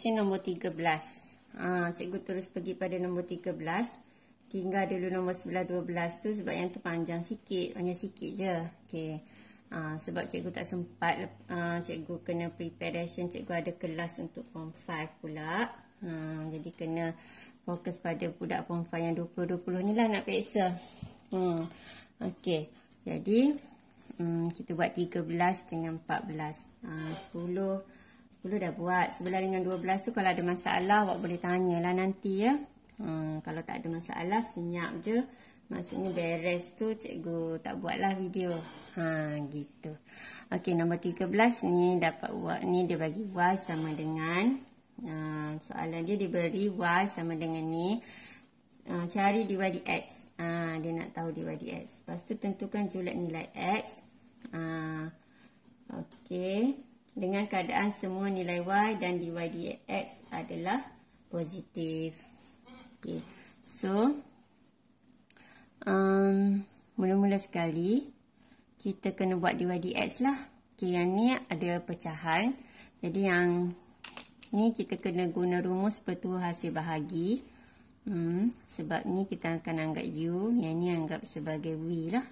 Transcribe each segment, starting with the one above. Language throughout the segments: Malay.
question nombor 13. Ha, cikgu terus pergi pada nombor 13. Tinggal dulu nombor 11 12 tu sebab yang tu panjang sikit, panjang sikit je. Okey. Ha, sebab cikgu tak sempat uh, cikgu kena preparation, cikgu ada kelas untuk form 5 pula. Ha, jadi kena fokus pada budak form 5 yang 20-20 ni lah nak peksa. Hmm. Ha, okey. Jadi Hmm, kita buat 13 dengan 14. ha, 10 10 dah buat. sebelah dengan 12 tu kalau ada masalah awak boleh tanya lah nanti ya. Hmm, kalau tak ada masalah senyap je. Maksudnya beres tu cikgu tak buat lah video. Ha gitu. Okey nombor 13 ni dapat buat ni dia bagi y sama dengan uh, soalan dia diberi y sama dengan ni uh, cari di y di x. Uh, dia nak tahu di y di x. Pastu tentukan julat nilai x. Uh, Okey dengan keadaan semua nilai y dan dy dx adalah positif. Okay, So um mula-mula sekali kita kena buat dy dx lah. Okey, yang ni ada pecahan. Jadi yang ni kita kena guna rumus petua hasil bahagi. Hmm, sebab ni kita akan anggap u, yang ni anggap sebagai v lah.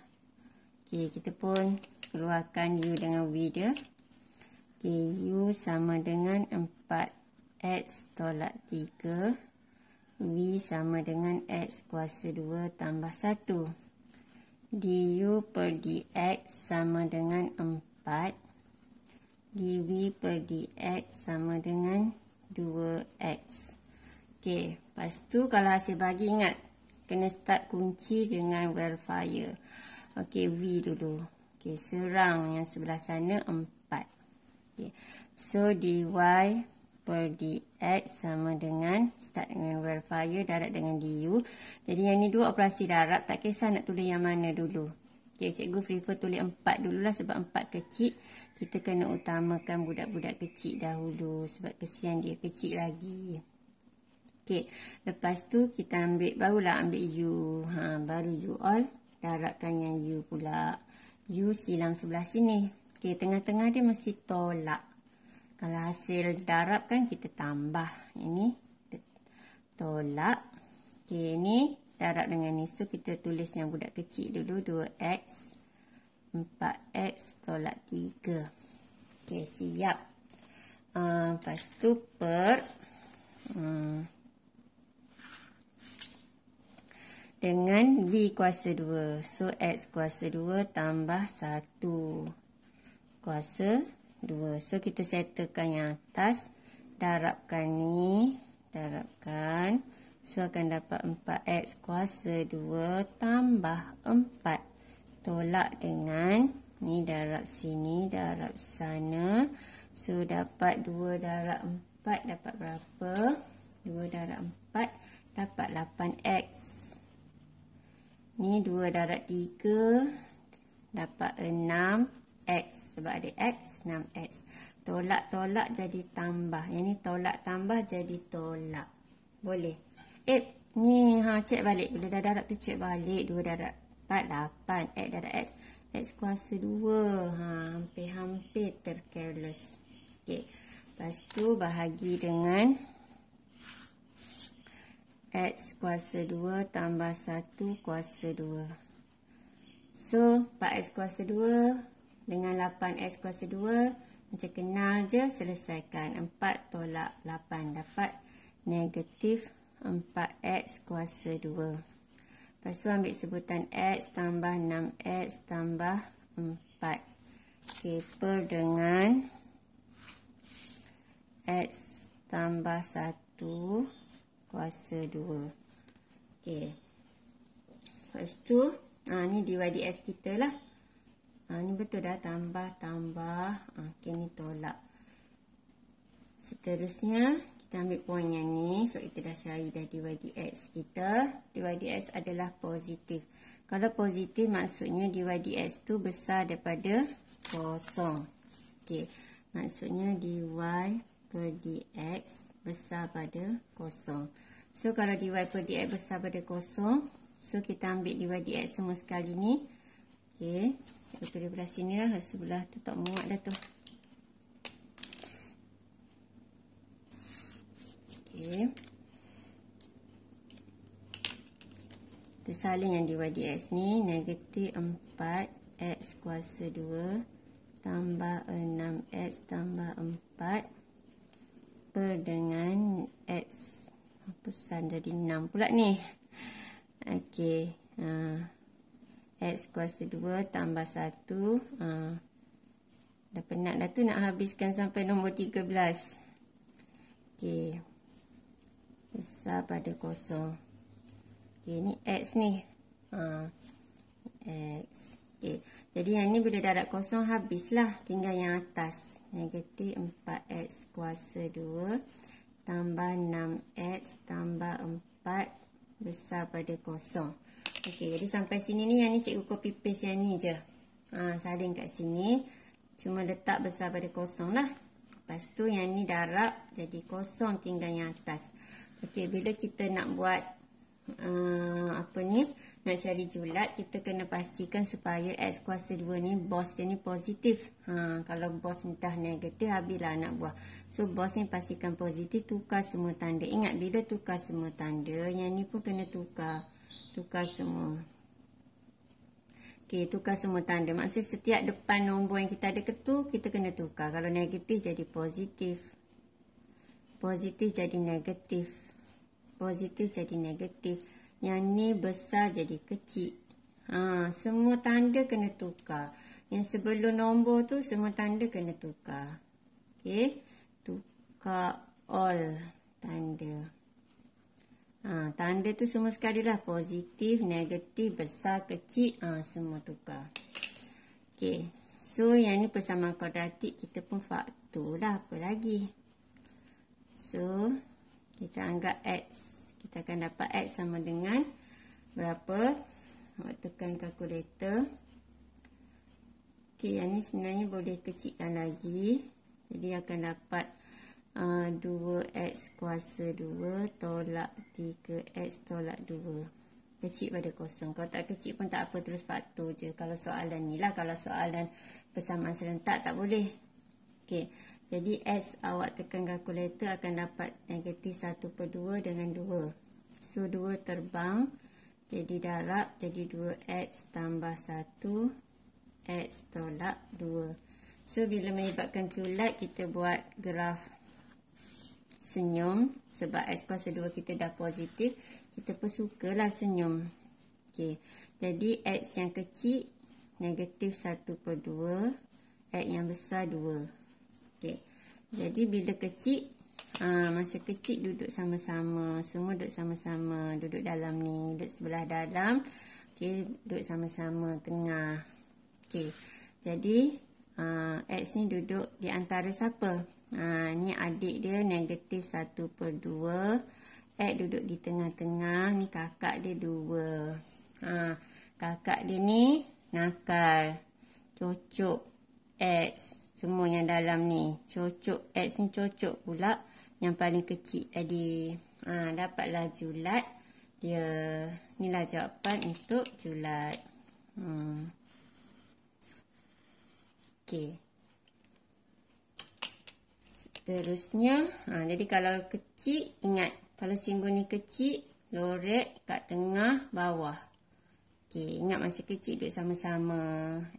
Okay, kita pun keluarkan u dengan v dia. KU sama dengan 4X tolak 3 V sama dengan X kuasa 2 tambah 1 DU per DX sama dengan 4 DV per DX sama dengan 2X Ok, lepas tu kalau hasil bagi ingat Kena start kunci dengan verifier Ok, V dulu Ok, serang yang sebelah sana 4 Okay. So, dy per dx sama dengan start dengan fire darat dengan du. Jadi, yang ni dua operasi darat. Tak kisah nak tulis yang mana dulu. Okay, cikgu prefer tulis 4 dululah sebab empat kecil. Kita kena utamakan budak-budak kecil dahulu sebab kesian dia kecil lagi. Okay, lepas tu kita ambil, barulah ambil u. Ha, baru u all, darabkan yang u pula. u silang sebelah sini. Okey, tengah-tengah dia mesti tolak. Kalau hasil darab kan kita tambah. Ini tolak. Okey, ini darab dengan ni. So, kita tulis yang budak kecil dulu. 2X, 4X, tolak 3. Okey, siap. Uh, lepas tu per... Uh, dengan V kuasa 2. So, X kuasa 2 tambah 1 kuasa 2. So kita settlekan yang atas. Darabkan ni. Darabkan. So akan dapat 4X kuasa 2 tambah 4. Tolak dengan ni darab sini, darab sana. So dapat 2 darab 4 dapat berapa? 2 darab 4 dapat 8X. Ni 2 darab 3 dapat 6. X sebab ada X 6X tolak-tolak jadi tambah yang ni tolak-tambah jadi tolak boleh eh ni ha cek balik bila dah darab tu cek balik 2 darab 4 8 X darab X X kuasa 2 ha, hampir-hampir tercareless ok lepas tu bahagi dengan X kuasa 2 tambah 1 kuasa 2 So, 4X kuasa 2 dengan 8 x kuasa 2 macam kenal je selesaikan 4 tolak 8 dapat negatif 4X kuasa 2 lepas tu ambil sebutan X tambah 6X tambah 4 ok per dengan X tambah 1 kuasa 2 ok lepas tu ha, ni dy ds kita lah Ha, ni betul dah. Tambah, tambah. Ha, okey, ni tolak. Seterusnya, kita ambil poin yang ni. So, kita dah cari dah dydx kita. dydx adalah positif. Kalau positif, maksudnya dydx tu besar daripada kosong. Okey. Maksudnya, dy per dx besar pada kosong. So, kalau dy per dx besar pada kosong. So, kita ambil dydx semua sekali ni. Okey. Satu di belah sini lah Sebelah tu tak muat dah tu Okay Kita saling yang DYDX ni Negatif 4X kuasa 2 Tambah 6X tambah 4 Per dengan X Apa sahaja jadi 6 pula ni Okay Haa uh. X kuasa 2 tambah 1. Ha. Dah penat dah tu nak habiskan sampai nombor 13. Okey. Besar pada kosong. Okey, ni X ni. Ha. X. Okey. Jadi yang ni bila darat kosong habislah. Tinggal yang atas. Negatif 4X kuasa 2 tambah 6X tambah 4 besar pada kosong. Okey, jadi sampai sini ni yang ni cikgu copy paste yang ni je. Ha, saling kat sini. Cuma letak besar pada kosong lah. Lepas tu yang ni darab jadi kosong tinggal yang atas. Okey, bila kita nak buat uh, apa ni, nak cari julat, kita kena pastikan supaya X kuasa 2 ni, bos dia ni positif. Ha, kalau bos entah negatif, habislah nak buat. So, bos ni pastikan positif, tukar semua tanda. Ingat, bila tukar semua tanda, yang ni pun kena tukar tukar semua. Okey, tukar semua tanda. Maksudnya setiap depan nombor yang kita ada ketu, kita kena tukar. Kalau negatif jadi positif. Positif jadi negatif. Positif jadi negatif. Yang ni besar jadi kecil. Ha, semua tanda kena tukar. Yang sebelum nombor tu, semua tanda kena tukar. Okey. Tukar all Tanda. Ha, tanda tu semua sekali lah. Positif, negatif, besar, kecil. Ha, semua tukar. Okay. So, yang ni persamaan kodratik kita pun faktor lah. Apa lagi? So, kita anggap X. Kita akan dapat X sama dengan berapa? Awak tekan kalkulator. Okay, yang ni sebenarnya boleh kecilkan lagi. Jadi, akan dapat 0.5. 2x kuasa 2 tolak 3x tolak 2 kecil pada kosong kalau tak kecil pun tak apa terus patuh je kalau soalan ni lah kalau soalan persamaan serentak tak boleh ok jadi x awak tekan kalkulator akan dapat negatif 1 per 2 dengan 2 so 2 terbang jadi darab jadi 2x tambah 1 x tolak 2 so bila menyebabkan culat kita buat graf senyum sebab x kuasa 2 kita dah positif kita pun sukalah senyum ok jadi X yang kecil negatif 1 per 2 X yang besar 2 ok jadi bila kecil aa, ah, masa kecil duduk sama-sama semua duduk sama-sama duduk dalam ni duduk sebelah dalam ok duduk sama-sama tengah ok jadi aa, ah, X ni duduk di antara siapa Ha, ni adik dia negatif 1 per 2. Ed duduk di tengah-tengah. Ni kakak dia 2. Ha, kakak dia ni nakal. Cocok X. Semua yang dalam ni. Cocok X ni cocok pula. Yang paling kecil tadi. Ha, dapatlah julat. Dia. Inilah jawapan untuk julat. Hmm. Okay. Seterusnya, ha, jadi kalau kecil, ingat. Kalau simbol ni kecil, lorek kat tengah bawah. Okey, ingat masih kecil duduk sama-sama.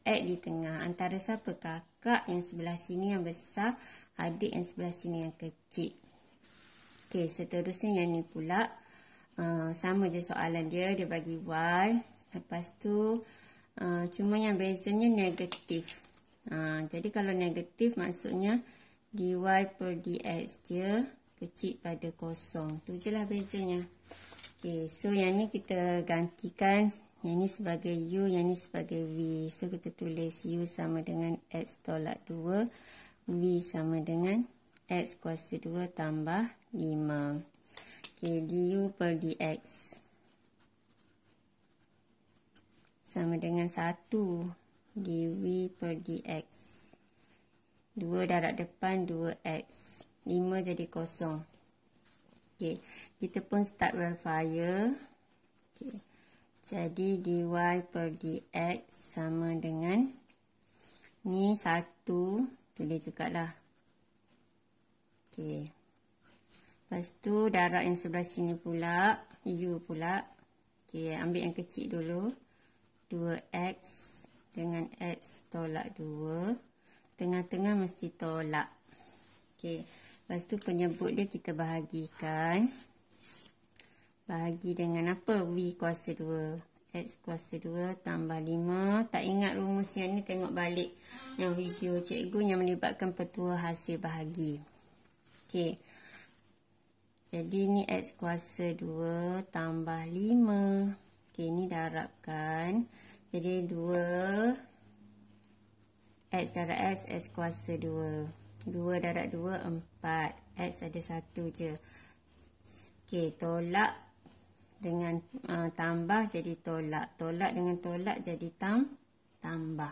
eh di tengah. Antara siapa? Kakak yang sebelah sini yang besar. Adik yang sebelah sini yang kecil. Okey, seterusnya yang ni pula. Uh, sama je soalan dia. Dia bagi Y. Lepas tu, uh, cuma yang bezanya negatif. Uh, jadi kalau negatif maksudnya dy per dx dia kecil pada kosong. Tu je lah bezanya. Okay, so yang ni kita gantikan yang ni sebagai u, yang ni sebagai v. So kita tulis u sama dengan x tolak 2, v sama dengan x kuasa 2 tambah 5. Okay, du per dx sama dengan 1 dv per dx. 2 darat depan 2x 5 jadi kosong Okey, kita pun start verifier okay. jadi dy per dx sama dengan ni 1 tulis jugalah ok lepas tu darat yang sebelah sini pula u pula ok ambil yang kecil dulu 2x dengan x tolak 2 tengah-tengah mesti tolak. Okey. Lepas tu penyebut dia kita bahagikan. Bahagi dengan apa? V kuasa 2. X kuasa 2 tambah 5. Tak ingat rumus yang ni tengok balik yang video cikgu yang melibatkan petua hasil bahagi. Okey. Jadi ni X kuasa 2 tambah 5. Okey ni darabkan. Jadi 2 X darat S, S kuasa 2. 2 darat 2, 4. X ada 1 je. Okey, tolak dengan uh, tambah jadi tolak. Tolak dengan tolak jadi tam tambah.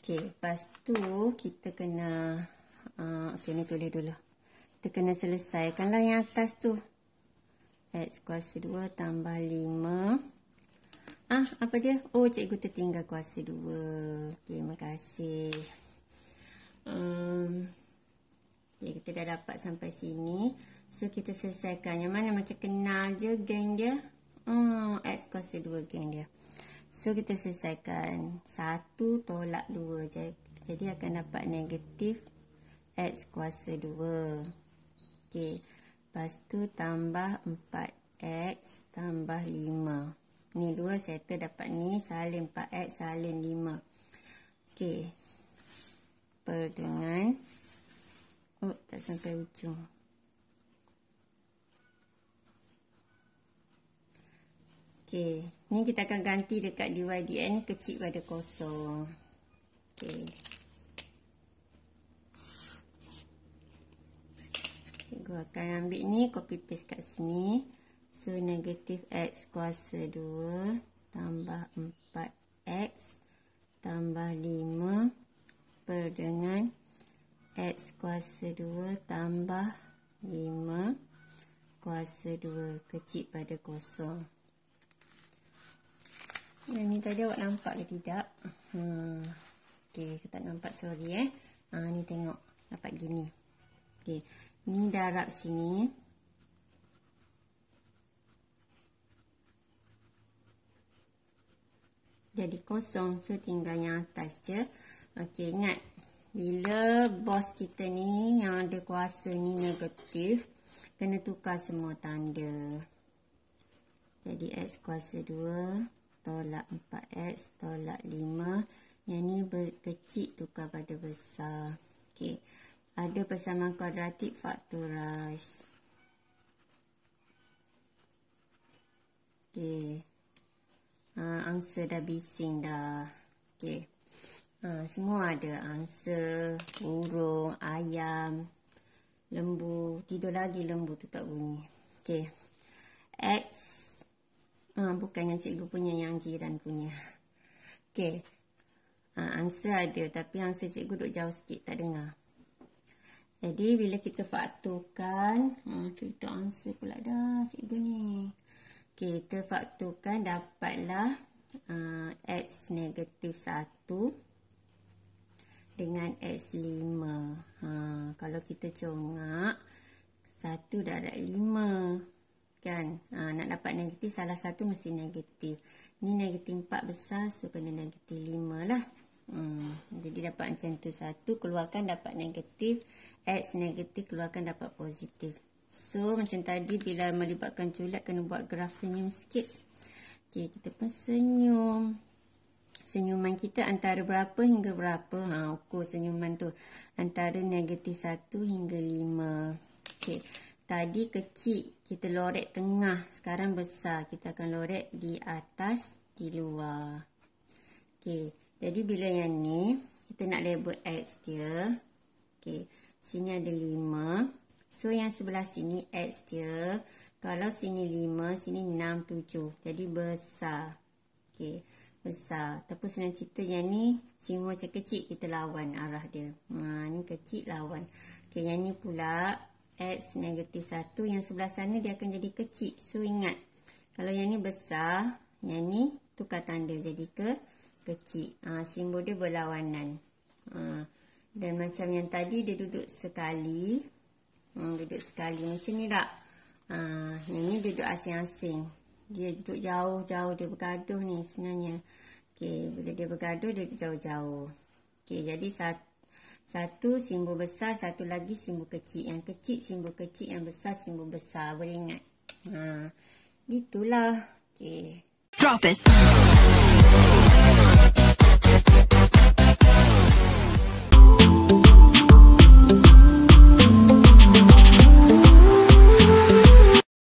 Okey, lepas tu kita kena... Uh, Okey, ni tulis dulu. Kita kena selesaikanlah yang atas tu. X kuasa 2 tambah 5. Ah, apa dia? Oh, cikgu tertinggal kuasa dua. Okey, terima kasih. Um, okay, kita dah dapat sampai sini. So, kita selesaikan. Yang mana macam kenal je geng dia? Oh, X kuasa dua geng dia. So, kita selesaikan. Satu tolak dua. Jadi, akan dapat negatif X kuasa dua. Okey. Lepas tu, tambah empat X tambah lima. Ni 2 settle dapat ni salin 4x salin 5. Okey. Per dengan oh tak sampai ujung. Okey, ni kita akan ganti dekat dy dn ni kecil pada kosong. Okey. Cikgu akan ambil ni copy paste kat sini. So, negatif X kuasa 2 tambah 4X tambah 5 per dengan X kuasa 2 tambah 5 kuasa 2 kecil pada kosong. Yang ni tadi awak nampak ke tidak? Hmm. Okey, aku tak nampak sorry eh. Ha, ni tengok. Dapat gini. Okey. Ni darab sini. jadi kosong so tinggal yang atas je Okey ingat bila bos kita ni yang ada kuasa ni negatif kena tukar semua tanda jadi X kuasa 2 tolak 4X tolak 5 yang ni berkecil tukar pada besar Okey. ada persamaan kuadratik fakturize Okey. Ha, angsa dah bising dah. Okey. Ha, semua ada. Angsa, burung, ayam, lembu. Tidur lagi lembu tu tak bunyi. Okey. X. Ha, bukan yang cikgu punya, yang jiran punya. Okey. Ha, angsa ada. Tapi angsa cikgu duduk jauh sikit. Tak dengar. Jadi, bila kita faktorkan. Ha, cerita angsa pula dah cikgu ni. Okey, kita faktorkan dapatlah uh, X negatif 1 dengan X 5. Ha, kalau kita congak, 1 darat 5 kan. Ha, nak dapat negatif, salah satu mesti negatif. Ni negatif 4 besar, so kena negatif 5 lah. Hmm, jadi dapat macam tu 1, keluarkan dapat negatif. X negatif, keluarkan dapat positif So macam tadi bila melibatkan culat kena buat graf senyum sikit. Okey, kita pun senyum. Senyuman kita antara berapa hingga berapa? Ha, ukur senyuman tu. Antara negatif 1 hingga 5. Okey. Tadi kecil, kita lorek tengah. Sekarang besar, kita akan lorek di atas, di luar. Okey. Jadi bila yang ni, kita nak label X dia. Okey. Sini ada 5. So yang sebelah sini X dia. Kalau sini 5, sini 6, 7. Jadi besar. Okay, Besar. Tapi senang cerita yang ni. Cuma macam kecil kita lawan arah dia. Ha, ni kecil lawan. Okey. Yang ni pula. X negatif 1. Yang sebelah sana dia akan jadi kecil. So ingat. Kalau yang ni besar. Yang ni tukar tanda jadi ke kecil. Ha, simbol dia berlawanan. Ha. Dan macam yang tadi dia duduk Sekali. Hmm, duduk sekali macam ni tak? Ha, yang duduk asing-asing. Dia duduk jauh-jauh. Dia bergaduh ni sebenarnya. Okey, bila dia bergaduh, dia duduk jauh-jauh. Okey, jadi satu. Satu simbol besar, satu lagi simbol kecil. Yang kecil, simbol kecil. Yang besar, simbol besar. Boleh ingat. Ha, itulah. Okay. Drop it.